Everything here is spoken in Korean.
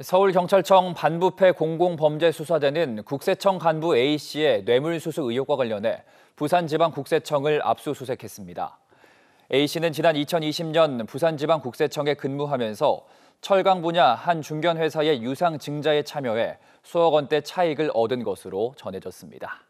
서울경찰청 반부패 공공범죄수사대는 국세청 간부 A씨의 뇌물수수 의혹과 관련해 부산지방국세청을 압수수색했습니다. A씨는 지난 2020년 부산지방국세청에 근무하면서 철강 분야 한 중견회사의 유상증자에 참여해 수억 원대 차익을 얻은 것으로 전해졌습니다.